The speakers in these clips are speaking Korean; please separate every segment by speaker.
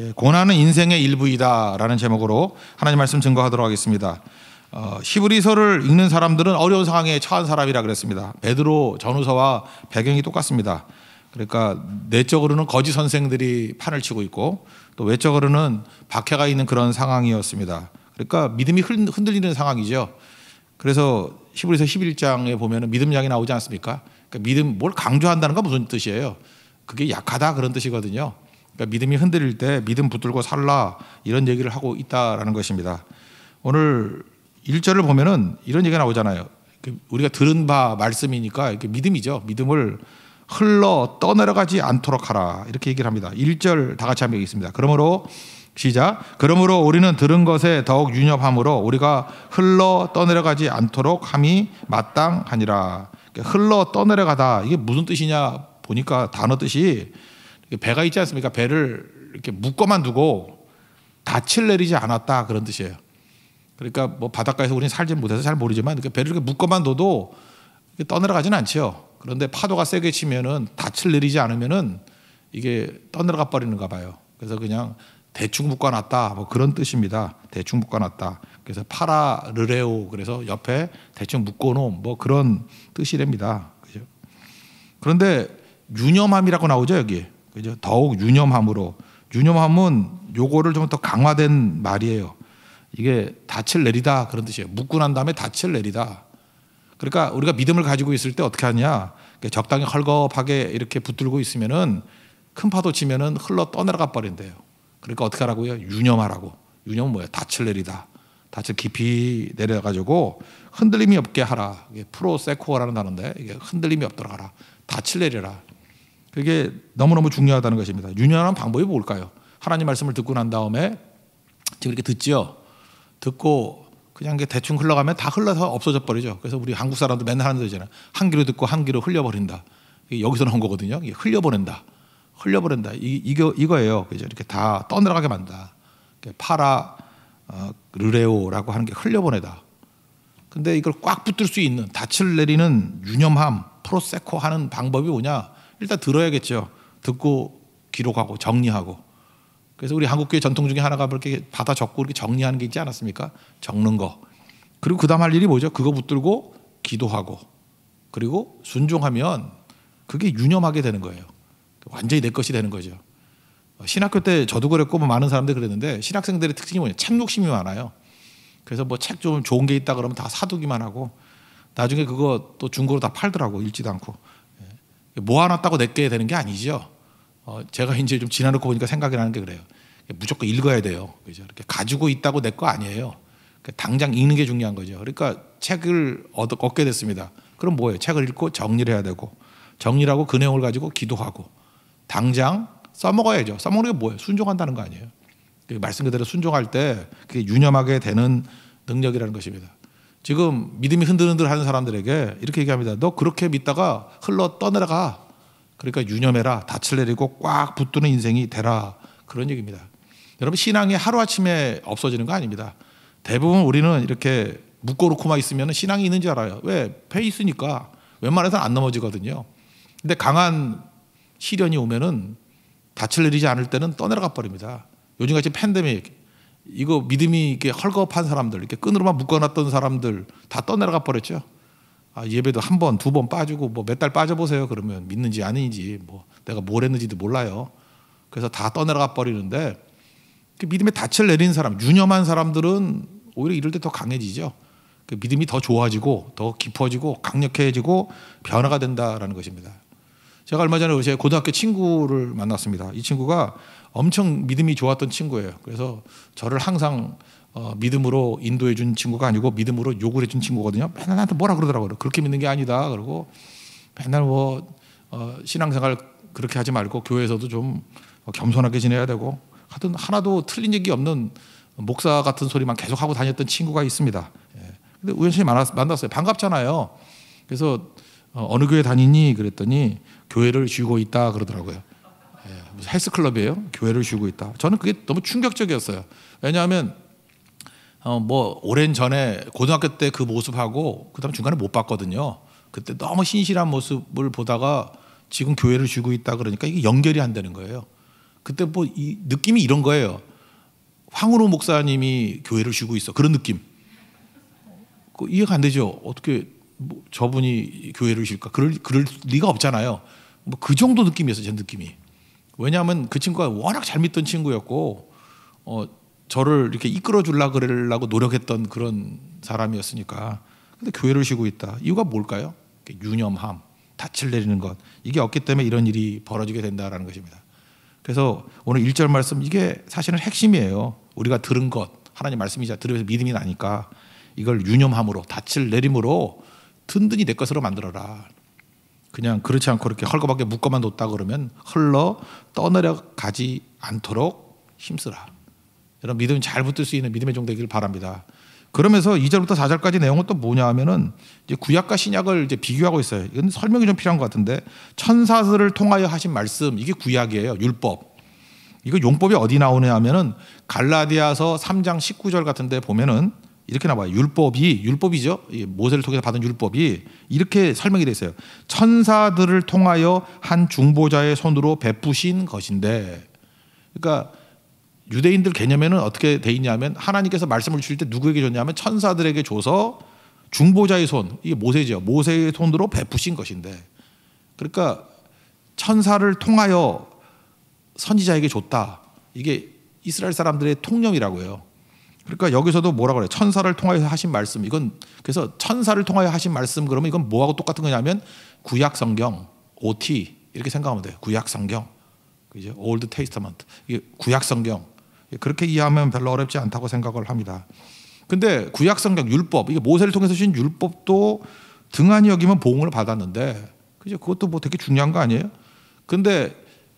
Speaker 1: 예, 고난은 인생의 일부이다라는 제목으로 하나님 말씀 증거하도록 하겠습니다. 어, 시브리서를 읽는 사람들은 어려운 상황에 처한 사람이라 그랬습니다. 베드로 전후서와 배경이 똑같습니다. 그러니까 내적으로는 거지 선생들이 판을 치고 있고 또 외적으로는 박해가 있는 그런 상황이었습니다. 그러니까 믿음이 흔들리는 상황이죠. 그래서 시브리서 11장에 보면 믿음 양이 나오지 않습니까? 그러니까 믿음 뭘 강조한다는 건 무슨 뜻이에요? 그게 약하다 그런 뜻이거든요. 그러니까 믿음이 흔들릴 때 믿음 붙들고 살라 이런 얘기를 하고 있다라는 것입니다. 오늘 1절을 보면은 이런 얘기가 나오잖아요. 그 우리가 들은 바 말씀이니까 믿음이죠. 믿음을 흘러 떠내려가지 않도록 하라. 이렇게 얘기를 합니다. 1절 다 같이 한번 읽겠습니다. 그러므로 시작. 그러므로 우리는 들은 것에 더욱 유념함으로 우리가 흘러 떠내려가지 않도록 함이 마땅하니라. 그러니까 흘러 떠내려가다. 이게 무슨 뜻이냐 보니까 단어 뜻이 배가 있지 않습니까? 배를 이렇게 묶어만 두고 닻을 내리지 않았다 그런 뜻이에요. 그러니까 뭐 바닷가에서 우리는 살지 못해서 잘 모르지만 이렇게 배를 이렇게 묶어만 둬도 떠내려가지는 않지 그런데 파도가 세게 치면은 닻을 내리지 않으면은 이게 떠내려가 버리는가 봐요. 그래서 그냥 대충 묶어놨다 뭐 그런 뜻입니다. 대충 묶어놨다. 그래서 파라르레오 그래서 옆에 대충 묶어놓은 뭐 그런 뜻이랍니다. 그죠? 그런데 유념함이라고 나오죠 여기. 그죠? 더욱 유념함으로 유념함은 요거를 좀 더 강화된 말이에요. 이게 닻을 내리다 그런 뜻이에요. 묶고 난 다음에 닻을 내리다. 그러니까 우리가 믿음을 가지고 있을 때 어떻게 하냐? 적당히 헐겁하게 이렇게 붙들고 있으면은 큰 파도 치면은 흘러 떠내려가 버린대요. 그러니까 어떻게 하라고요? 유념하라고. 유념은 뭐야? 닻을 내리다. 닻을 깊이 내려가지고 흔들림이 없게 하라. 이게 프로세코어라는 단어인데 이게 흔들림이 없도록 하라. 닻을 내려라. 그게 너무너무 중요하다는 것입니다. 유년한 방법이 뭘까요? 하나님 말씀을 듣고 난 다음에 지금 이렇게 듣지요. 듣고 그냥 대충 흘러가면 다 흘러서 없어져 버리죠. 그래서 우리 한국 사람들 맨날 하는 소리잖아요. 한 귀로 듣고 한 귀로 흘려버린다. 여기서 나온 거거든요. 흘려버린다흘려버린다 이, 이거, 이거예요. 그죠? 이렇게 다 떠내려가게 만다. 파라, 어, 르레오라고 하는 게 흘려보내다. 근데 이걸 꽉 붙들 수 있는, 닻을 내리는 유념함, 프로세코 하는 방법이 뭐냐? 일단 들어야겠죠. 듣고 기록하고 정리하고. 그래서 우리 한국교회 전통 중에 하나가 그렇게 뭐 받아 적고 이렇게 정리하는 게 있지 않았습니까? 적는 거. 그리고 그 다음 할 일이 뭐죠? 그거 붙들고 기도하고 그리고 순종하면 그게 유념하게 되는 거예요. 완전히 내 것이 되는 거죠. 신학교 때 저도 그랬고 뭐 많은 사람들이 그랬는데 신학생들의 특징이 뭐냐? 참욕심이 많아요. 그래서 뭐 책 좀 좋은 게 있다 그러면 다 사두기만 하고 나중에 그거 또 중고로 다 팔더라고 읽지도 않고 모아놨다고 내게 되는 게 아니죠. 어, 제가 이제 좀 지나놓고 보니까 생각이 나는 게 그래요. 무조건 읽어야 돼요. 그죠? 이렇게 가지고 있다고 내 거 아니에요. 그러니까 당장 읽는 게 중요한 거죠. 그러니까 책을 얻, 얻게 됐습니다. 그럼 뭐예요? 책을 읽고 정리를 해야 되고 정리하고 그 내용을 가지고 기도하고 당장 써먹어야죠. 써먹는 게 뭐예요? 순종한다는 거 아니에요. 그 말씀 그대로 순종할 때 그게 유념하게 되는 능력이라는 것입니다. 지금 믿음이 흔들흔들 하는 사람들에게 이렇게 얘기합니다. 너 그렇게 믿다가 흘러 떠내려가. 그러니까 유념해라. 닻을 내리고 꽉 붙드는 인생이 되라. 그런 얘기입니다. 여러분, 신앙이 하루아침에 없어지는 거 아닙니다. 대부분 우리는 이렇게 묶어놓고만 있으면 신앙이 있는 줄 알아요. 왜? 패 있으니까. 웬만해서는 안 넘어지거든요. 근데 강한 시련이 오면은 닻을 내리지 않을 때는 떠내려가 버립니다. 요즘같이 팬데믹, 이거 믿음이 이렇게 헐겁한 사람들, 이렇게 끈으로만 묶어놨던 사람들 다 떠내려가 버렸죠. 아, 예배도 한 번, 두 번 빠지고 뭐 몇 달 빠져보세요. 그러면 믿는지 아닌지 뭐 내가 뭘 했는지도 몰라요. 그래서 다 떠내려가 버리는데 그 믿음의 닻을 내린 사람, 유념한 사람들은 오히려 이럴 때 더 강해지죠. 그 믿음이 더 좋아지고 더 깊어지고 강력해지고 변화가 된다라는 것입니다. 제가 얼마 전에 제 고등학교 친구를 만났습니다. 이 친구가 엄청 믿음이 좋았던 친구예요. 그래서 저를 항상 어, 믿음으로 인도해 준 친구가 아니고 믿음으로 욕을 해 준 친구거든요. 맨날 나한테 뭐라 그러더라고요. 그렇게 믿는 게 아니다. 그리고 맨날 뭐 어, 신앙생활 그렇게 하지 말고 교회에서도 좀 겸손하게 지내야 되고 하여튼 하나도 틀린 얘기 없는 목사 같은 소리만 계속 하고 다녔던 친구가 있습니다. 예. 근데 우연히 만났어요. 반갑잖아요. 그래서 어, 어느 교회 다니니 그랬더니 교회를 쉬고 있다 그러더라고요. 헬스클럽이에요. 교회를 쉬고 있다. 저는 그게 너무 충격적이었어요. 왜냐하면 어, 뭐 오랜 전에 고등학교 때 그 모습하고 그다음 중간에 못 봤거든요. 그때 너무 신실한 모습을 보다가 지금 교회를 쉬고 있다 그러니까 이게 연결이 안 되는 거예요. 그때 뭐이 느낌이 이런 거예요. 황우로 목사님이 교회를 쉬고 있어 그런 느낌. 그 이해가 안 되죠. 어떻게 뭐 저분이 교회를 쉴까? 그럴 그럴 리가 없잖아요. 뭐그 정도 느낌이었어요. 제 느낌이. 왜냐하면 그 친구가 워낙 잘 믿던 친구였고 어, 저를 이렇게 이끌어 줄라 그러려고 노력했던 그런 사람이었으니까 근데 교회를 쉬고 있다 이유가 뭘까요? 유념함, 닻을 내리는 것 이게 없기 때문에 이런 일이 벌어지게 된다라는 것입니다 그래서 오늘 1절 말씀 이게 사실은 핵심이에요 우리가 들은 것 하나님 말씀이자 들으면서 믿음이 나니까 이걸 유념함으로 닻을 내림으로 든든히 내 것으로 만들어라 그냥 그렇지 않고 이렇게 헐거밖에 묶어만 뒀다 그러면 흘러 떠내려 가지 않도록 힘쓰라. 여러분 믿음이 잘 붙을 수 있는 믿음의 종 되길 바랍니다. 그러면서 2절부터 4절까지 내용은 또 뭐냐 하면은 이제 구약과 신약을 이제 비교하고 있어요. 이건 설명이 좀 필요한 것 같은데 천사들을 통하여 하신 말씀 이게 구약이에요. 율법. 이거 용법이 어디 나오냐 하면은 갈라디아서 3장 19절 같은 데 보면은 이렇게 나와요. 율법이 율법이죠. 모세를 통해서 받은 율법이 이렇게 설명이 되어 있어요. 천사들을 통하여 한 중보자의 손으로 베푸신 것인데, 그러니까 유대인들 개념에는 어떻게 돼 있냐면 하나님께서 말씀을 주실 때 누구에게 줬냐면 천사들에게 줘서 중보자의 손, 이게 모세죠. 모세의 손으로 베푸신 것인데, 그러니까 천사를 통하여 선지자에게 줬다. 이게 이스라엘 사람들의 통념이라고 해요. 그러니까 여기서도 뭐라 고 그래? 요 천사를 통하여 하신 말씀. 이건 그래서 천사를 통하여 하신 말씀 그러면 이건 뭐하고 똑같은 거냐면 구약 성경, OT 이렇게 생각하면 돼요. 구약 성경. 그제 올드 테이스터먼트. 이게 구약 성경. 그렇게 이해하면 별로 어렵지 않다고 생각을 합니다. 근데 구약 성경 율법 이게 모세를 통해서 주신 율법도 등한히 여기면 보응을 받았는데 그죠? 그것도 뭐 되게 중요한 거 아니에요? 근데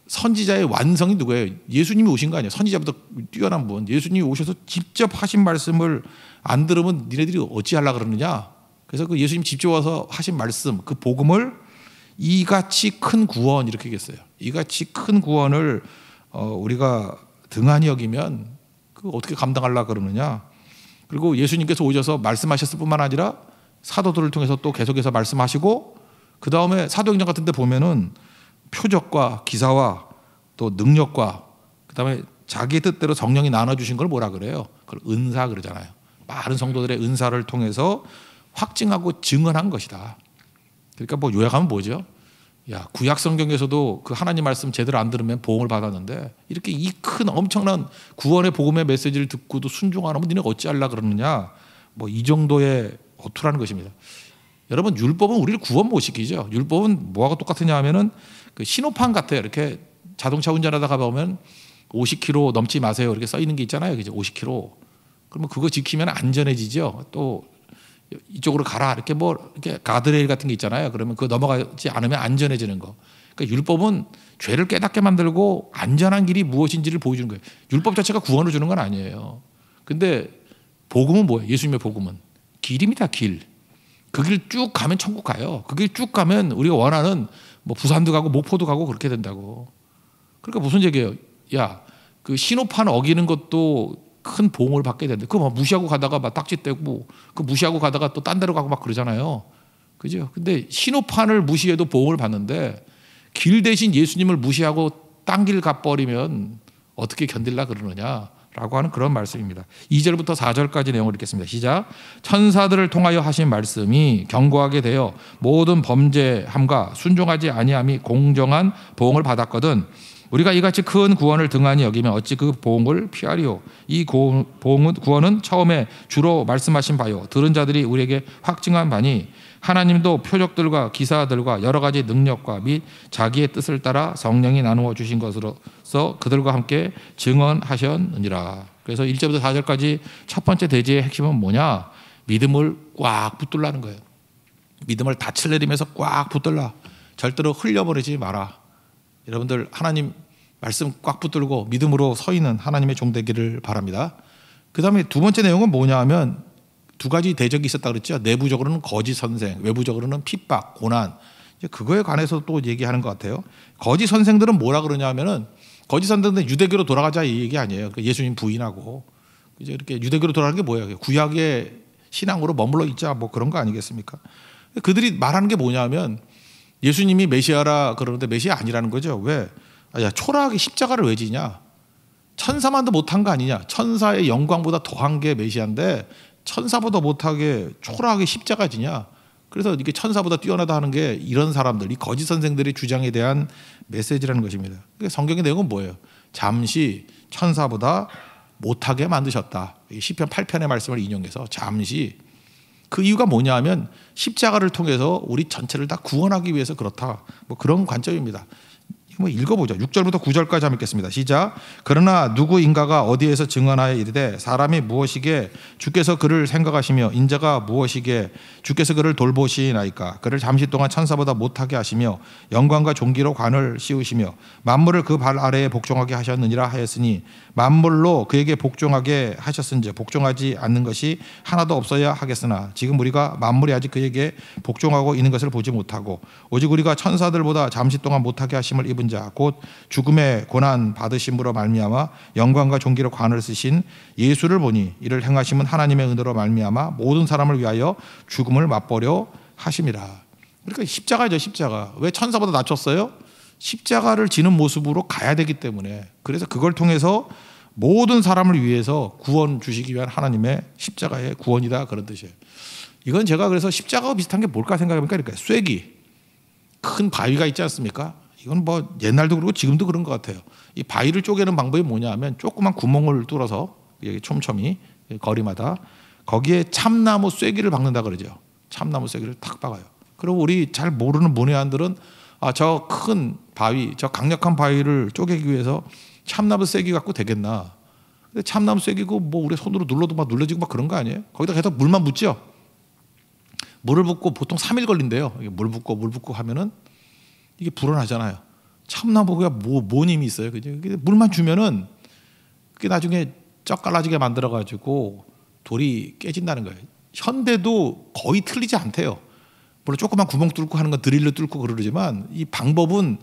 Speaker 1: 선지자의 완성이 누구예요? 예수님이 오신 거 아니에요? 선지자보다 뛰어난 분. 예수님이 오셔서 직접 하신 말씀을 안 들으면 니네들이 어찌하려 그러느냐? 그래서 그 예수님 직접 와서 하신 말씀, 그 복음을 이같이 큰 구원 이렇게 얘기했어요. 이같이 큰 구원을 어, 우리가 등한히 여기면 그 어떻게 감당하려 그러느냐? 그리고 예수님께서 오셔서 말씀하셨을 뿐만 아니라 사도들을 통해서 또 계속해서 말씀하시고 그 다음에 사도행전 같은 데 보면은 표적과 기사와 또 능력과 그다음에 자기 뜻대로 성령이 나눠 주신 걸 뭐라 그래요? 그걸 은사 그러잖아요. 많은 성도들의 은사를 통해서 확증하고 증언한 것이다. 그러니까 뭐 요약하면 뭐죠? 야, 구약 성경에서도 그 하나님 말씀 제대로 안 들으면 보험을 받았는데 이렇게 이 큰 엄청난 구원의 복음의 메시지를 듣고도 순종 안 하면 니네 어찌 할라 그러느냐? 뭐 이 정도의 어투라는 것입니다. 여러분 율법은 우리를 구원 못 시키죠. 율법은 뭐하고 똑같으냐 하면은 그 신호판 같아요. 이렇게 자동차 운전하다가 보면 50km 넘지 마세요. 이렇게 써 있는 게 있잖아요. 그죠? 50km. 그러면 그거 지키면 안전해지죠. 또 이쪽으로 가라. 이렇게 뭐 이렇게 가드레일 같은 게 있잖아요. 그러면 그거 넘어가지 않으면 안전해지는 거. 그러니까 율법은 죄를 깨닫게 만들고 안전한 길이 무엇인지를 보여주는 거예요. 율법 자체가 구원을 주는 건 아니에요. 근데 복음은 뭐예요? 예수님의 복음은 길입니다. 길. 그길쭉 가면 천국 가요. 그 길 쭉 가면 우리가 원하는 뭐 부산도 가고 목포도 가고 그렇게 된다고. 그러니까 무슨 얘기예요? 야, 그 신호판 어기는 것도 큰 보험을 받게 된다. 그거 막 무시하고 가다가 막 딱지 떼고 그 무시하고 가다가 또 딴 데로 가고 막 그러잖아요. 그죠? 근데 신호판을 무시해도 보험을 받는데 길 대신 예수님을 무시하고 딴 길 가버리면 어떻게 견딜라 그러느냐. 라고 하는 그런 말씀입니다. 2절부터 4절까지 내용을 읽겠습니다. 시작. 천사들을 통하여 하신 말씀이 경고하게 되어 모든 범죄함과 순종하지 아니함이 공정한 보응을 받았거든 우리가 이같이 큰 구원을 등한히 여기면 어찌 그 보응을 피하리요? 이 구원은 처음에 주로 말씀하신 바요. 들은 자들이 우리에게 확증한 바니 하나님도 표적들과 기사들과 여러 가지 능력과 및 자기의 뜻을 따라 성령이 나누어 주신 것으로서 그들과 함께 증언하셨느니라. 그래서 1절부터 4절까지 첫 번째 대지의 핵심은 뭐냐? 믿음을 꽉 붙들라는 거예요. 믿음을 다칠 내리면서 꽉 붙들라. 절대로 흘려버리지 마라. 여러분들 하나님 말씀 꽉 붙들고 믿음으로 서 있는 하나님의 종되기를 바랍니다. 그 다음에 두 번째 내용은 뭐냐 하면 두 가지 대적이 있었다 그랬죠. 내부적으로는 거짓 선생, 외부적으로는 핍박, 고난. 이제 그거에 관해서 또 얘기하는 것 같아요. 거짓 선생들은 뭐라 그러냐면은 거짓 선생들은 유대교로 돌아가자 이 얘기 아니에요. 그 예수님 부인하고 이제 이렇게 유대교로 돌아가는 게 뭐예요? 구약의 신앙으로 머물러 있자 뭐 그런 거 아니겠습니까? 그들이 말하는 게 뭐냐면 예수님이 메시아라 그러는데 메시아 아니라는 거죠. 왜? 아, 야 초라하게 십자가를 왜 지냐? 천사만도 못한 거 아니냐? 천사의 영광보다 더한 게 메시아인데 천사보다 못하게 초라하게 십자가 지냐? 그래서 이게 천사보다 뛰어나다 하는 게 이런 사람들, 이 거짓 선생들의 주장에 대한 메시지라는 것입니다. 그러니까 성경의 내용은 뭐예요? 잠시 천사보다 못하게 만드셨다. 시편 8편의 말씀을 인용해서 잠시 그 이유가 뭐냐 하면 십자가를 통해서 우리 전체를 다 구원하기 위해서 그렇다. 뭐 그런 관점입니다. 뭐 읽어보죠. 6절부터 9절까지 한번 읽겠습니다. 시작. 그러나 누구인가가 어디에서 증언하여 이르되 사람이 무엇이게 주께서 그를 생각하시며 인자가 무엇이게 주께서 그를 돌보시나이까 그를 잠시 동안 천사보다 못하게 하시며 영광과 종기로 관을 씌우시며 만물을 그 발 아래에 복종하게 하셨느니라 하였으니 만물로 그에게 복종하게 하셨은지 복종하지 않는 것이 하나도 없어야 하겠으나 지금 우리가 만물이 아직 그에게 복종하고 있는 것을 보지 못하고 오직 우리가 천사들보다 잠시 동안 못하게 하심을 입은 죽은 자곧 죽음의 고난 받으심으로 말미암아 영광과 존귀로 관을 쓰신 예수를 보니 이를 행하심은 하나님의 은혜로 말미암아 모든 사람을 위하여 죽음을 맛보려 하심이라. 그러니까 십자가죠 십자가. 왜 천사보다 낮췄어요? 십자가를 지는 모습으로 가야 되기 때문에 그래서 그걸 통해서 모든 사람을 위해서 구원 주시기 위한 하나님의 십자가의 구원이다 그런 뜻이에요. 이건 제가 그래서 십자가와 비슷한 게 뭘까 생각해보니까 그러니까 쐐기 큰 바위가 있지 않습니까? 이건 뭐 옛날도 그렇고 지금도 그런 것 같아요. 이 바위를 쪼개는 방법이 뭐냐 하면 조그만 구멍을 뚫어서 여기 예, 촘촘히 예, 거리마다 거기에 참나무 쐐기를 박는다 그러죠. 참나무 쐐기를 탁 박아요. 그리고 우리 잘 모르는 문외한들은 아, 저 큰 바위, 저 강력한 바위를 쪼개기 위해서 참나무 쐐기 갖고 되겠나. 근데 참나무 쐐기고 뭐 우리 손으로 눌러도 막 눌러지고 막 그런 거 아니에요? 거기다 계속 물만 묻죠. 물을 붓고 보통 3일 걸린대요. 물 붓고 물 붓고 하면은 이게 불어나잖아요. 참나무가 뭐, 뭔 힘이 있어요. 그죠? 물만 주면은 그게 나중에 쩍 갈라지게 만들어가지고 돌이 깨진다는 거예요. 현대도 거의 틀리지 않대요. 물론 조그만 구멍 뚫고 하는 건 드릴로 뚫고 그러지만 이 방법은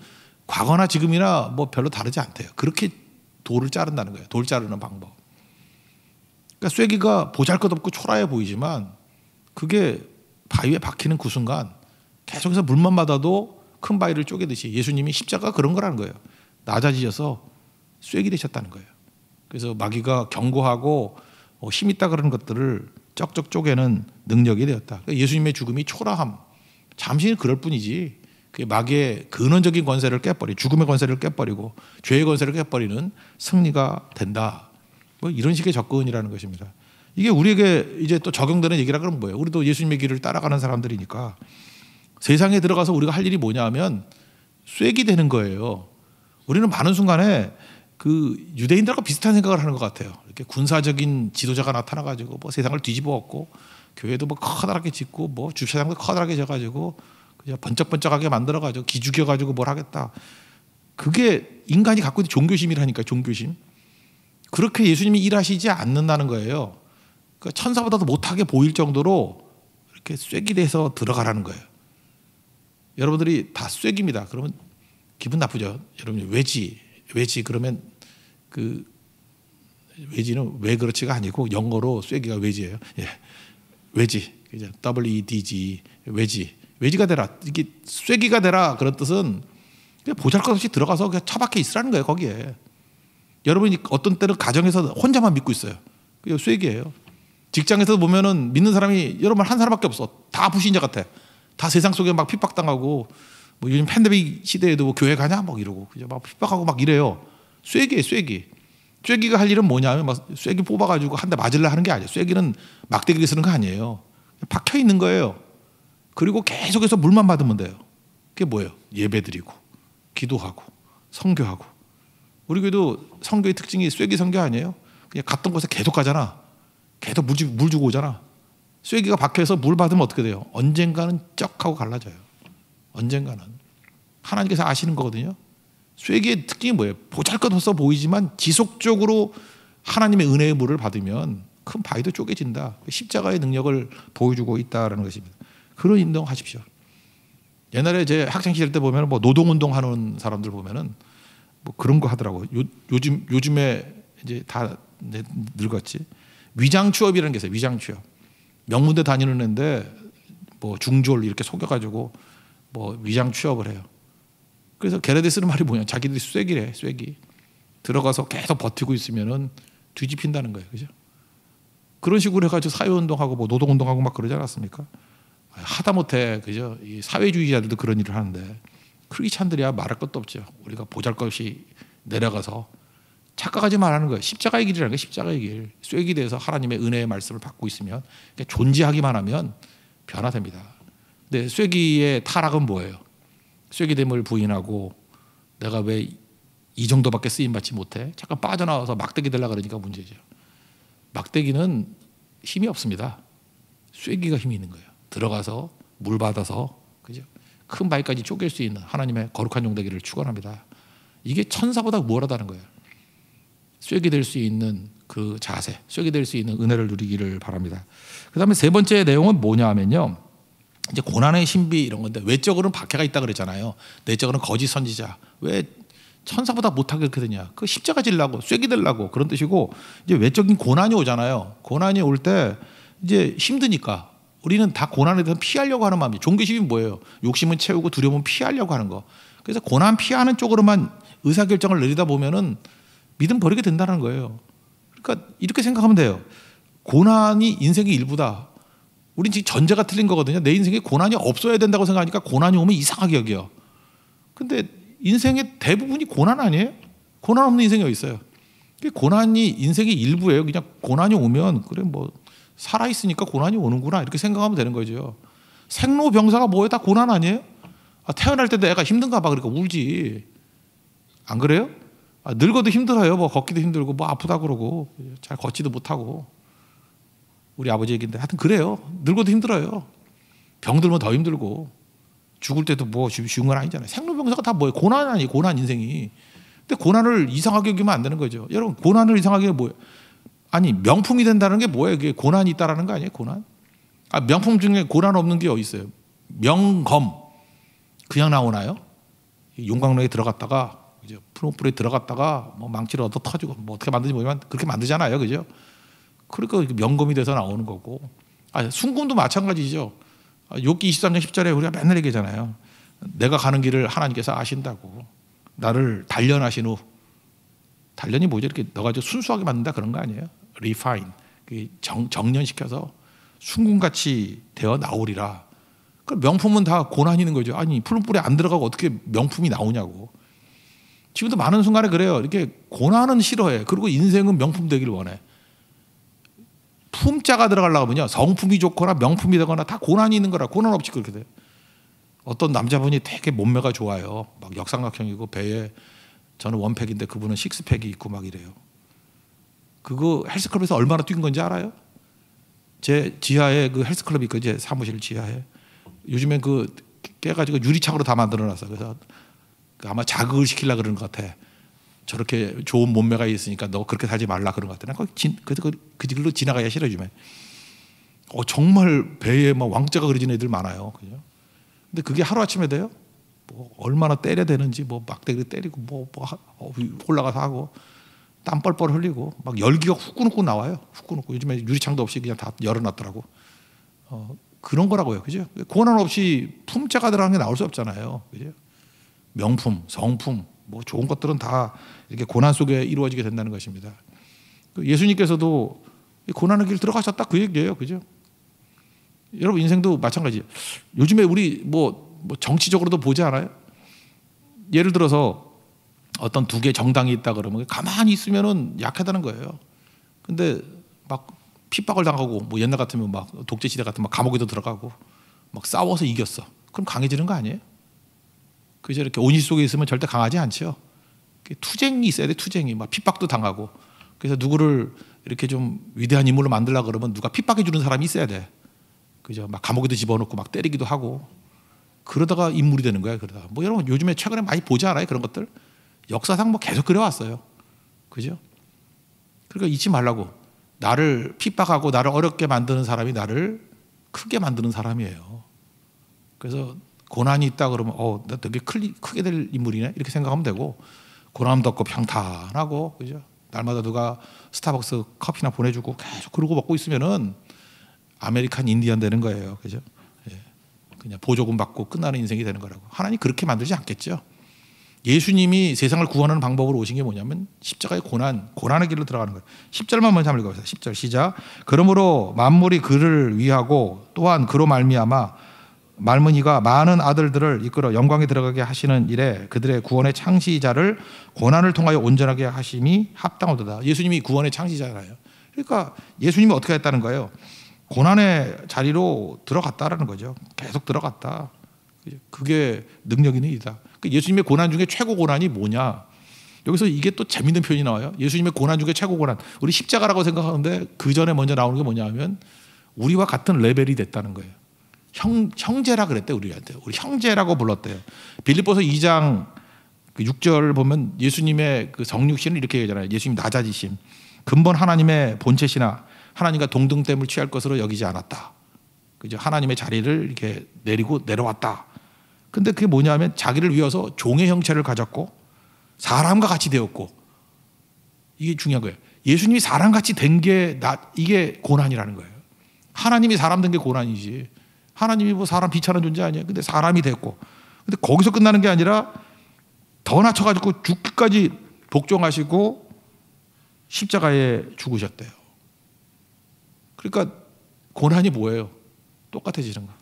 Speaker 1: 과거나 지금이나 뭐 별로 다르지 않대요. 그렇게 돌을 자른다는 거예요. 돌 자르는 방법. 그러니까 쐐기가 보잘것없고 초라해 보이지만 그게 바위에 박히는 그 순간 계속해서 물만 받아도 큰 바위를 쪼개듯이 예수님이 십자가 그런 거라는 거예요. 낮아지셔서 쐐기 되셨다는 거예요. 그래서 마귀가 경고하고 뭐 힘 있다 그런 것들을 쩍쩍 쪼개는 능력이 되었다. 그러니까 예수님의 죽음이 초라함. 잠시는 그럴 뿐이지. 그 마귀의 근원적인 권세를 깨버리, 죽음의 권세를 깨버리고 죄의 권세를 깨버리는 승리가 된다. 뭐 이런 식의 접근이라는 것입니다. 이게 우리에게 이제 또 적용되는 얘기라 그러면 뭐예요? 우리도 예수님의 길을 따라가는 사람들이니까 세상에 들어가서 우리가 할 일이 뭐냐면 쐐기 되는 거예요. 우리는 많은 순간에 그 유대인들과 비슷한 생각을 하는 것 같아요. 이렇게 군사적인 지도자가 나타나가지고 뭐 세상을 뒤집어엎고 교회도 뭐 커다랗게 짓고 뭐 주차장도 커다랗게 져가지고 그냥 번쩍번쩍하게 만들어가지고 기죽여가지고 뭘 하겠다. 그게 인간이 갖고 있는 종교심이라니까 종교심. 그렇게 예수님이 일하시지 않는다는 거예요. 그러니까 천사보다도 못하게 보일 정도로 이렇게 쐐기 돼서 들어가라는 거예요. 여러분들이 다 쐐깁니다. 그러면 기분 나쁘죠. 여러분 왜지 왜지 그러면 그 외지는 왜 그렇지가 아니고 영어로 쐐기가 외지예요. 예. 외지. 이제 WEDG 외지. 외지가 되라. 이게 쐐기가 되라 그런 뜻은 그냥 보잘것없이 들어가서 그냥 처박혀 있으라는 거예요, 거기에. 여러분이 어떤 때는 가정에서 혼자만 믿고 있어요. 그게 쐐기예요. 직장에서 보면은 믿는 사람이 여러분 한 사람밖에 없어. 다 부신자 같아. 다 세상 속에 막 핍박당하고 뭐 요즘 팬데믹 시대에도 뭐 교회 가냐 막 이러고 그죠 막 핍박하고 막 이래요. 쐐기에 쐐기. 쐐기가 할 일은 뭐냐면 막 쐐기 뽑아가지고 한 대 맞을라 하는 게 아니에요. 쐐기는 막대기를 쓰는 거 아니에요. 박혀 있는 거예요. 그리고 계속해서 물만 받으면 돼요. 그게 뭐예요? 예배드리고 기도하고 성교하고 우리 교도 성교의 특징이 쐐기 성교 아니에요? 그냥 갔던 곳에 계속 가잖아. 계속 물, 물 주고 오잖아. 쐐기가 박혀서 물 받으면 어떻게 돼요? 언젠가는 쩍 하고 갈라져요. 언젠가는. 하나님께서 아시는 거거든요. 쐐기의 특징이 뭐예요? 보잘것없어 보이지만 지속적으로 하나님의 은혜의 물을 받으면 큰 바위도 쪼개진다. 십자가의 능력을 보여주고 있다라는 것입니다. 그런 인동하십시오. 옛날에 제 학생 시절 때 보면 뭐 노동운동 하는 사람들 보면은 뭐 그런 거 하더라고. 요, 요즘 요즘에 이제 다 늙었지. 위장 취업이라는 게 있어요. 위장 취업. 명문대 다니는 애인데 뭐 중졸 이렇게 속여가지고 뭐 위장 취업을 해요. 그래서 걔네들 이 쓰는 말이 뭐냐? 자기들이 쐐기래, 쐐기. 들어가서 계속 버티고 있으면은 뒤집힌다는 거예요, 그죠? 그런 식으로 해가지고 사회운동하고 뭐 노동운동하고 막 그러지 않았습니까? 하다못해 그죠? 이 사회주의자들도 그런 일을 하는데 크리스찬들이야 말할 것도 없죠. 우리가 보잘것이 내려가서 착각하지 말라는 거예요. 십자가의 길이라는 게 십자가의 길. 쐐기 돼서 하나님의 은혜의 말씀을 받고 있으면 그러니까 존재하기만 하면 변화됩니다. 근데 쐐기의 타락은 뭐예요? 쐐기됨을 부인하고 내가 왜 이 정도밖에 쓰임 받지 못해? 잠깐 빠져나와서 막대기 되려 그러니까 문제죠. 막대기는 힘이 없습니다. 쐐기가 힘이 있는 거예요. 들어가서 물 받아서 그죠? 큰 바위까지 쪼갤 수 있는 하나님의 거룩한 용대기를추원합니다 이게 천사보다 우어하다는 거예요. 쇠기 될 수 있는 그 자세, 쇠기 될 수 있는 은혜를 누리기를 바랍니다. 그 다음에 세 번째 내용은 뭐냐 면요 이제 고난의 신비 이런 건데 외적으로는 박해가 있다 그랬잖아요. 내적으로는 거짓 선지자. 왜 천사보다 못하게 그렇냐그 십자가 질라고 쇠기 들라고 그런 뜻이고 이제 외적인 고난이 오잖아요. 고난이 올 때 이제 힘드니까 우리는 다 고난에 대해서 피하려고 하는 마음이 종교심이 뭐예요? 욕심은 채우고 두려움은 피하려고 하는 거. 그래서 고난 피하는 쪽으로만 의사결정을 내리다 보면은 믿음 버리게 된다는 거예요. 그러니까 이렇게 생각하면 돼요. 고난이 인생의 일부다. 우린 지금 전제가 틀린 거거든요. 내 인생에 고난이 없어야 된다고 생각하니까 고난이 오면 이상하게 여겨. 근데 인생의 대부분이 고난 아니에요? 고난 없는 인생이 어디 있어요? 고난이 인생의 일부예요. 그냥 고난이 오면 그래 뭐 살아 있으니까 고난이 오는구나 이렇게 생각하면 되는 거죠. 생로병사가 뭐예요? 다 고난 아니에요? 아, 태어날 때도 애가 힘든가 봐 그러니까 울지. 안 그래요? 아, 늙어도 힘들어요. 뭐 걷기도 힘들고 뭐 아프다 그러고 잘 걷지도 못하고 우리 아버지 얘기인데 하여튼 그래요. 늙어도 힘들어요. 병들면 더 힘들고 죽을 때도 뭐 쉬운 건 아니잖아요. 생로병사가 다 뭐예요? 고난 아니에요. 고난 인생이. 근데 고난을 이상하게 여기면 안 되는 거죠. 여러분 고난을 이상하게 뭐예요? 아니 명품이 된다는 게 뭐예요? 이게 고난이 있다라는 거 아니에요? 고난? 아 명품 중에 고난 없는 게 어디 있어요? 명검 그냥 나오나요? 용광로에 들어갔다가 이제 푸른불에 들어갔다가 뭐 망치를 얻어 터지고 뭐 어떻게 만드는지 모르지만 그렇게 만드잖아요 그죠? 그러니까 명검이 돼서 나오는 거고. 아, 순금도 마찬가지죠. 아, 욕기 23장 10절에 우리가 맨날 얘기잖아요. 내가 가는 길을 하나님께서 아신다고. 나를 단련하신 후. 단련이 뭐죠? 이렇게 너가 순수하게 만든다 그런 거 아니에요? refine. 정, 정련시켜서 순금같이 되어 나오리라. 그 명품은 다 고난이 있는 거죠. 아니, 푸른불에 안 들어가고 어떻게 명품이 나오냐고. 지금도 많은 순간에 그래요. 이렇게 고난은 싫어해. 그리고 인생은 명품 되기를 원해. 품자가 들어가려고 하면요. 성품이 좋거나 명품이 되거나 다 고난이 있는 거라. 고난 없이 그렇게 돼. 어떤 남자분이 되게 몸매가 좋아요. 막 역삼각형이고 배에 저는 원팩인데 그분은 식스팩이 있고 막 이래요. 그거 헬스클럽에서 얼마나 뛴 건지 알아요? 제 지하에 그 헬스클럽이 있거든요. 사무실 지하에. 요즘엔 그 깨가지고 유리창으로 다 만들어놨어. 요 그래서 아마 자극을 시키려 그러는 것 같아. 저렇게 좋은 몸매가 있으니까 너 그렇게 살지 말라 그런 것 같아. 난 그, 그, 그 길로 지나가야 싫어, 지면 어, 정말 배에 막 왕자가 그려진 애들 많아요. 그죠? 근데 그게 하루아침에 돼요? 뭐 얼마나 때려 야 되는지 뭐막대기 때리고 뭐, 뭐 어, 올라가서 하고 땀 뻘뻘 흘리고 막 열기가 후끈후끈 나와요. 후끈후끈. 요즘에 유리창도 없이 그냥 다 열어놨더라고. 어, 그런 거라고요. 그죠? 고난 없이 품자가들어가게 나올 수 없잖아요. 그죠? 명품, 성품, 뭐 좋은 것들은 다 이렇게 고난 속에 이루어지게 된다는 것입니다. 그 예수님께서도 고난의 길 들어가셨다 그 얘기예요. 그죠? 여러분 인생도 마찬가지. 요즘에 우리 뭐, 뭐 정치적으로도 보지 않아요? 예를 들어서 어떤 두 개 정당이 있다 그러면 가만히 있으면은 약하다는 거예요. 근데 막 핍박을 당하고 뭐 옛날 같으면 막 독재 시대 같은 막 감옥에도 들어가고 막 싸워서 이겼어. 그럼 강해지는 거 아니에요? 그저 이렇게 온실 속에 있으면 절대 강하지 않죠. 투쟁이 있어야 돼, 투쟁이. 막 핍박도 당하고. 그래서 누구를 이렇게 좀 위대한 인물로 만들라 그러면 누가 핍박해 주는 사람이 있어야 돼. 그죠? 막 감옥에도 집어넣고 막 때리기도 하고. 그러다가 인물이 되는 거야, 그러다뭐 여러분 요즘에 최근에 많이 보지 않아요? 그런 것들? 역사상 뭐 계속 그래왔어요. 그죠? 그러니까 잊지 말라고. 나를 핍박하고 나를 어렵게 만드는 사람이 나를 크게 만드는 사람이에요. 그래서 고난이 있다 그러면 어, 나 되게 클리, 크게 될 인물이네 이렇게 생각하면 되고 고난도 고 평탄하고 그죠? 날마다 누가 스타벅스 커피나 보내주고 계속 그러고 먹고 있으면은 아메리칸 인디언 되는 거예요, 그죠? 예. 그냥 보조금 받고 끝나는 인생이 되는 거라고 하나님 그렇게 만들지 않겠죠. 예수님이 세상을 구하는 원 방법으로 오신 게 뭐냐면 십자가의 고난, 고난의 길로 들어가는 거예요. 십0절만 먼저 한번 읽어보세요. 10절 시작. 그러므로 만물이 그를 위하고 또한 그로 말미암아 말문이가 많은 아들들을 이끌어 영광에 들어가게 하시는 일에 그들의 구원의 창시자를 고난을 통하여 온전하게 하심이 합당하도다. 예수님이 구원의 창시자잖아요. 그러니까 예수님이 어떻게 했다는 거예요? 고난의 자리로 들어갔다라는 거죠. 계속 들어갔다. 그게 능력 이는 이다. 그러니까 예수님의 고난 중에 최고 고난이 뭐냐? 여기서 이게 또 재밌는 표현이 나와요. 예수님의 고난 중에 최고 고난. 우리 십자가라고 생각하는데 그 전에 먼저 나오는 게 뭐냐 하면 우리와 같은 레벨이 됐다는 거예요. 형, 형제라 그랬대 우리한테 우리 형제라고 불렀대요. 빌립보서 2장 6절을 그 보면 예수님의 그 성육신을 이렇게 얘기하잖아요. 예수님 낮아지심, 근본 하나님의 본체시나 하나님과 동등됨을 취할 것으로 여기지 않았다. 그죠? 하나님의 자리를 이렇게 내리고 내려왔다. 근데 그게 뭐냐면 자기를 위해서 종의 형체를 가졌고 사람과 같이 되었고 이게 중요한 거예요. 예수님이 사람같이 된 게 이게 고난이라는 거예요. 하나님이 사람 된 게 고난이지. 하나님이 뭐 사람 비참한 존재 아니에요. 근데 사람이 됐고. 근데 거기서 끝나는 게 아니라 더 낮춰가지고 죽기까지 복종하시고 십자가에 죽으셨대요. 그러니까 고난이 뭐예요? 똑같아지는 거.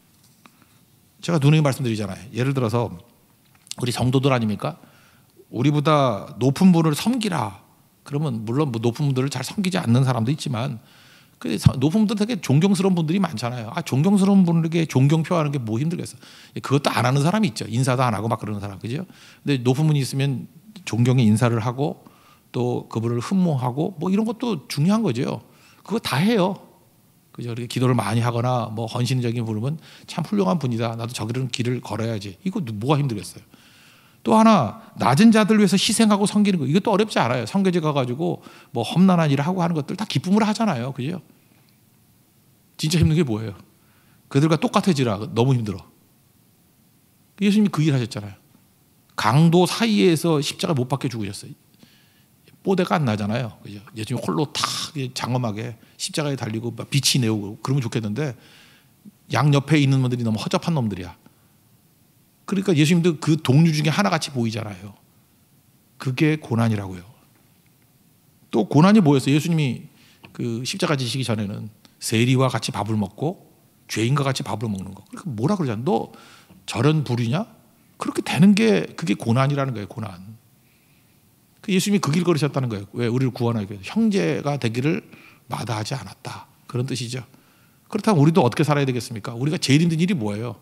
Speaker 1: 제가 누누이 말씀드리잖아요. 예를 들어서 우리 성도들 아닙니까? 우리보다 높은 분을 섬기라. 그러면 물론 뭐 높은 분들을 잘 섬기지 않는 사람도 있지만 그 높은 분들 되게 존경스러운 분들이 많잖아요. 아, 존경스러운 분에게 존경표 하는 게 뭐 힘들겠어. 예, 그것도 안 하는 사람이 있죠. 인사도 안 하고 막 그러는 사람. 그죠? 근데 높은 분이 있으면 존경의 인사를 하고 또 그분을 흠모하고 뭐 이런 것도 중요한 거죠. 그거 다 해요. 그죠? 이렇게 기도를 많이 하거나 뭐 헌신적인 부름은 참 훌륭한 분이다. 나도 저기는 길을 걸어야지. 이거 뭐가 힘들겠어요. 또 하나 낮은 자들 위해서 희생하고 섬기는 거 이것도 어렵지 않아요. 선교지 가가지고 뭐 험난한 일을 하고 하는 것들 다 기쁨으로 하잖아요. 그죠? 진짜 힘든 게 뭐예요? 그들과 똑같아지라 너무 힘들어. 예수님이 그 일 하셨잖아요. 강도 사이에서 십자가 못 박혀 죽으셨어요. 뽀대가 안 나잖아요. 그죠? 예수님 홀로 탁 장엄하게 십자가에 달리고 빛이 내오고 그러면 좋겠는데 양 옆에 있는 분들이 너무 허접한 놈들이야. 그러니까 예수님도 그 동류 중에 하나같이 보이잖아요. 그게 고난이라고요. 또 고난이 뭐였어요? 예수님이 그 십자가 지시기 전에는 세리와 같이 밥을 먹고 죄인과 같이 밥을 먹는 거. 그러니까 뭐라 그러잖아. 너 저런 부류냐? 그렇게 되는 게 그게 고난이라는 거예요. 고난. 그 예수님이 그 길 걸으셨다는 거예요. 왜 우리를 구원하기 위해서 형제가 되기를 마다하지 않았다. 그런 뜻이죠. 그렇다면 우리도 어떻게 살아야 되겠습니까? 우리가 제일 힘든 일이 뭐예요?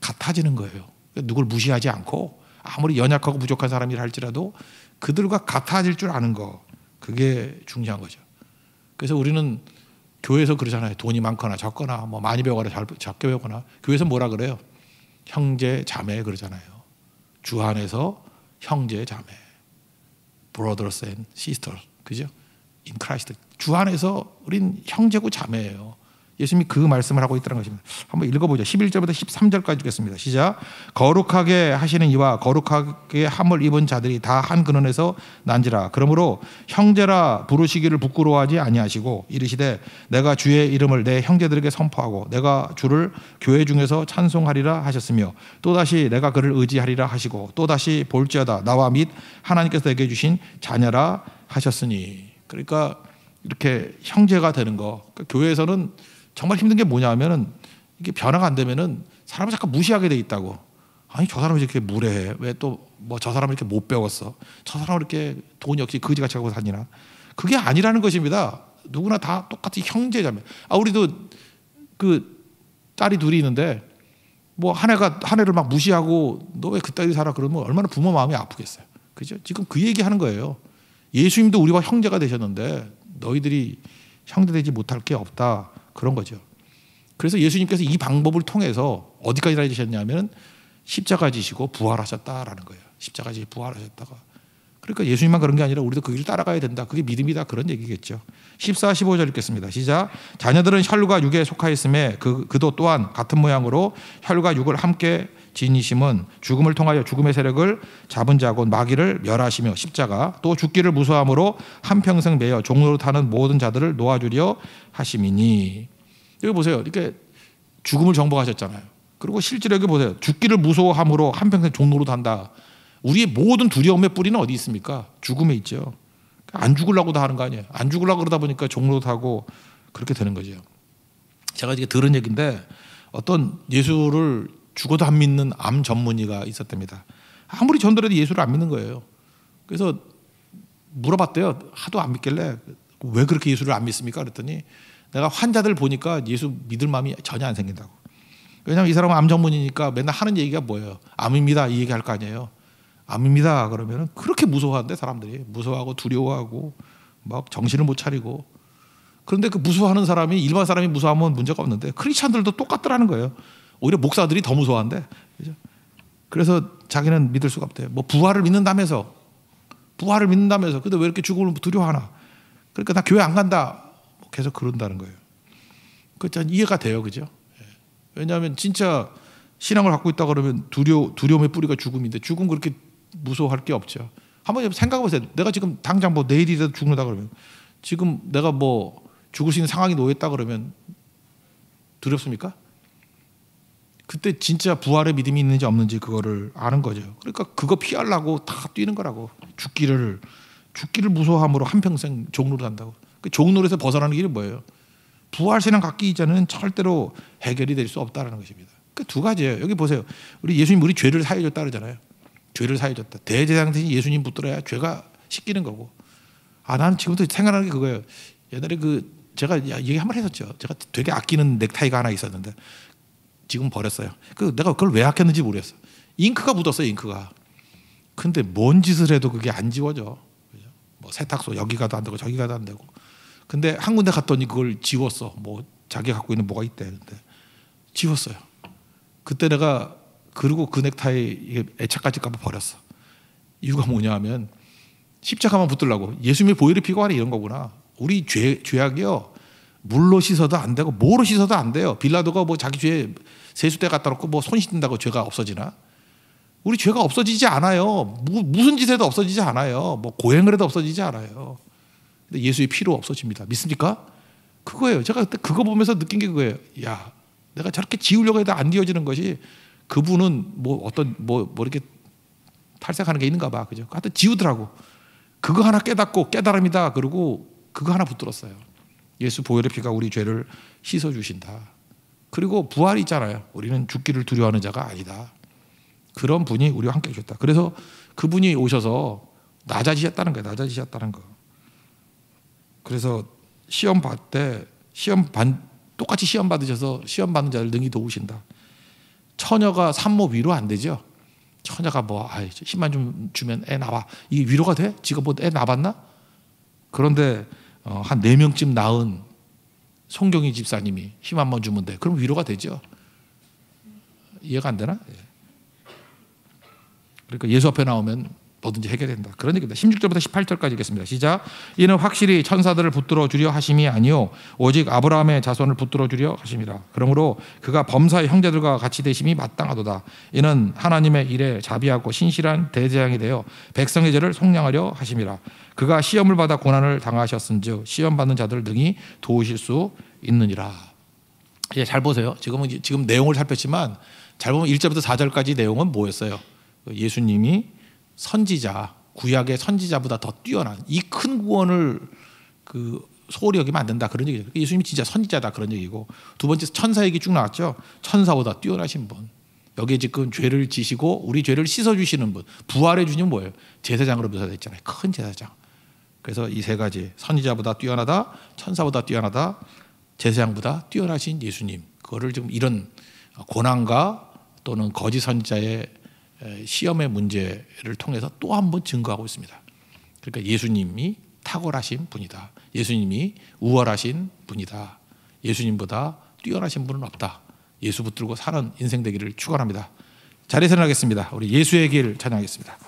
Speaker 1: 같아지는 거예요. 누굴 무시하지 않고 아무리 연약하고 부족한 사람이라 할지라도 그들과 같아질 줄 아는 거 그게 중요한 거죠. 그래서 우리는 교회에서 그러잖아요. 돈이 많거나 적거나 뭐 많이 배우거나 잘, 적게 배우거나 교회에서 뭐라 그래요? 형제 자매 그러잖아요. 주 안에서 형제 자매, brothers and sisters 그죠? in Christ 주 안에서 우린 형제고 자매예요. 예수님이 그 말씀을 하고 있다는 것입니다. 한번 읽어보죠. 11절부터 13절까지 읽겠습니다. 시작. 거룩하게 하시는 이와 거룩하게 함을 입은 자들이 다 한 근원에서 난지라. 그러므로 형제라 부르시기를 부끄러워하지 아니하시고 이르시되 내가 주의 이름을 내 형제들에게 선포하고 내가 주를 교회 중에서 찬송하리라 하셨으며 또다시 내가 그를 의지하리라 하시고 또다시 볼지어다 나와 및 하나님께서 내게 주신 자녀라 하셨으니 그러니까 이렇게 형제가 되는 거 그러니까 교회에서는 정말 힘든 게 뭐냐면은 하 이게 변화가 안 되면은 사람을 자꾸 무시하게 돼 있다고. 아니 저 사람이 이렇게 무례해. 왜 또 뭐 저 사람을 이렇게 못 배웠어. 저 사람을 이렇게 돈이 없이 거지같이 하고 다니나 그게 아니라는 것입니다. 누구나 다 똑같이 형제자매. 아 우리도 그 딸이 둘이 있는데 뭐한해가한해를막 무시하고 너 왜 그따위 살아 그러면 얼마나 부모 마음이 아프겠어요. 그죠? 지금 그 얘기 하는 거예요. 예수님도 우리와 형제가 되셨는데 너희들이 형제 되지 못할 게 없다. 그런 거죠. 그래서 예수님께서 이 방법을 통해서 어디까지 달리셨냐면 십자가 지시고 부활하셨다라는 거예요. 십자가 지시 부활하셨다가. 그러니까 예수님만 그런 게 아니라 우리도 그 길을 따라가야 된다. 그게 믿음이다. 그런 얘기겠죠. 14, 15절 읽겠습니다. 시작. 자녀들은 혈과 육에 속하였음에 그, 그도 또한 같은 모양으로 혈과 육을 함께 진이심은 죽음을 통하여 죽음의 세력을 잡은 자고 마귀를 멸하시며 십자가 또 죽기를 무서함으로 워 한평생 매여 종로로 타는 모든 자들을 놓아주려 하심이니 여기 보세요 이렇게 죽음을 정복하셨잖아요 그리고 실제로 여기 보세요 죽기를 무서워함으로 한평생 종로로 탄다 우리의 모든 두려움의 뿌리는 어디 있습니까? 죽음에 있죠 안죽으려고다 하는 거 아니에요 안 죽으려고 그러다 보니까 종로 타고 그렇게 되는 거죠 제가 이게 들은 얘기인데 어떤 예수를 죽어도 안 믿는 암 전문의가 있었답니다. 아무리 전도해도 예수를 안 믿는 거예요. 그래서 물어봤대요. 하도 안 믿길래 왜 그렇게 예수를 안 믿습니까? 그랬더니 내가 환자들 보니까 예수 믿을 마음이 전혀 안 생긴다고. 왜냐하면 이 사람은 암 전문이니까 맨날 하는 얘기가 뭐예요? 암입니다. 이 얘기 할 거 아니에요. 암입니다. 그러면 그렇게 무서워하는데 사람들이 무서워하고 두려워하고 막 정신을 못 차리고 그런데 그 무서워하는 사람이 일반 사람이 무서워하면 문제가 없는데 크리스천들도 똑같더라는 거예요. 오히려 목사들이 더 무서워한대. 그죠? 그래서 자기는 믿을 수가 없대요. 뭐 부활을 믿는다면서 부활을 믿는다면서 근데 왜 이렇게 죽음을 두려워하나? 그러니까 나 교회 안 간다. 뭐 계속 그런다는 거예요. 그러 그러니까 이해가 돼요, 그죠? 예. 왜냐하면 진짜 신앙을 갖고 있다 그러면 두려 두려움의 뿌리가 죽음인데 죽음 그렇게 무서워할 게 없죠. 한번 생각해 보세요. 내가 지금 당장 뭐 내일이라도 죽는다 그러면 지금 내가 뭐 죽을 수 있는 상황이 놓였다 그러면 두렵습니까? 그때 진짜 부활의 믿음이 있는지 없는지 그거를 아는 거죠. 그러니까 그거 피하려고 다 뛰는 거라고. 죽기를 죽기를 무서함으로 워한 평생 종로를 산다고. 그 종로에서 벗어나는 길이 뭐예요? 부활 신앙 갖기 이전에는 절대로 해결이 될 수 없다라는 것입니다. 그두 그러니까 가지예요. 여기 보세요. 우리 예수님 우리 죄를 사해 줬다 그러잖아요. 죄를 사해 줬다. 대제장 대신 예수님 붙들어야 죄가 씻기는 거고. 아, 나는 지금도 생각하는 게 그거예요. 옛날에 그 제가 얘기 한 번 했었죠. 제가 되게 아끼는 넥타이가 하나 있었는데 지금 버렸어요. 그 내가 그걸 왜 학했는지 모르겠어. 잉크가 묻었어, 요 잉크가. 근데 뭔 짓을 해도 그게 안 지워져. 그죠? 뭐 세탁소 여기 가도 안 되고 저기 가도 안 되고. 근데 한 군데 갔더니 그걸 지웠어. 뭐 자기 갖고 있는 뭐가 있대. 근데 지웠어요. 그때 내가 그리고 그 넥타이 애착까지 까봐 버렸어. 이유가 뭐냐 하면 십자가만 붙들라고 예수님의 보혈이피고하래 이런 거구나. 우리 죄 죄악이요 물로 씻어도 안 되고 뭐로 씻어도 안 돼요. 빌라도가 뭐 자기 죄 세수대 갖다 놓고 뭐 손 씻는다고 죄가 없어지나? 우리 죄가 없어지지 않아요. 무슨 짓에도 없어지지 않아요. 뭐 고행을 해도 없어지지 않아요. 근데 예수의 피로 없어집니다. 믿습니까? 그거예요. 제가 그때 그거 보면서 느낀 게 그거예요. 야, 내가 저렇게 지우려고 해도 안 지워지는 것이 그분은 뭐 어떤 뭐, 뭐 이렇게 탈색하는 게 있는가 봐. 그죠? 하여튼 지우더라고. 그거 하나 깨닫고 깨달음이다. 그러고 그거 하나 붙들었어요. 예수 보혈의 피가 우리 죄를 씻어 주신다. 그리고 부활이 있잖아요. 우리는 죽기를 두려워하는 자가 아니다. 그런 분이 우리와 함께 계셨다. 그래서 그분이 오셔서 낮아지셨다는 거예요. 낮아지셨다는 거. 그래서 시험 받때 시험 반 똑같이 시험 받으셔서 시험 받는 자를 능히 도우신다. 처녀가 산모 위로 안 되죠. 처녀가 뭐 아이, 힘만 좀 주면 애 나와. 이게 위로가 돼? 지금 뭐 애 나봤나? 그런데 어, 한4 명쯤 낳은 송경희 집사님이 힘 한 번 주면 돼. 그럼 위로가 되죠. 이해가 안 되나? 예. 그러니까 예수 앞에 나오면 뭐든지 해결된다. 그런 얘기입니다. 16절부터 18절까지 읽겠습니다. 시작. 이는 확실히 천사들을 붙들어 주려 하심이 아니요 오직 아브라함의 자손을 붙들어 주려 하심이라. 그러므로 그가 범사의 형제들과 같이 되심이 마땅하도다. 이는 하나님의 일에 자비하고 신실한 대재앙이 되어 백성의 죄를 속량하려 하심이라. 그가 시험을 받아 고난을 당하셨은즉 시험 받는 자들 등이 도우실 수 있느니라. 예, 잘 보세요. 지금은 지금 내용을 살폈지만 잘 보면 1절부터 4절까지 내용은 뭐였어요? 그 예수님이 선지자 구약의 선지자보다 더 뛰어난 이 큰 구원을 그 소홀히 여기면 안 된다 그런 얘기죠. 예수님이 진짜 선지자다 그런 얘기고 두 번째 천사 얘기 쭉 나왔죠. 천사보다 뛰어나신 분. 여기에 지금 죄를 지시고 우리 죄를 씻어주시는 분. 부활해 주님 뭐예요? 제사장으로 묘사됐잖아요. 큰 제사장. 그래서 이 세 가지 선지자보다 뛰어나다, 천사보다 뛰어나다, 제사장보다 뛰어나신 예수님. 그거를 지금 이런 고난과 또는 거짓 선지자의 시험의 문제를 통해서 또 한 번 증거하고 있습니다. 그러니까 예수님이 탁월하신 분이다. 예수님이 우월하신 분이다. 예수님보다 뛰어나신 분은 없다. 예수 붙들고 사는 인생 되기를 축원합니다. 자리에서 나겠습니다. 우리 예수의 길 찬양하겠습니다.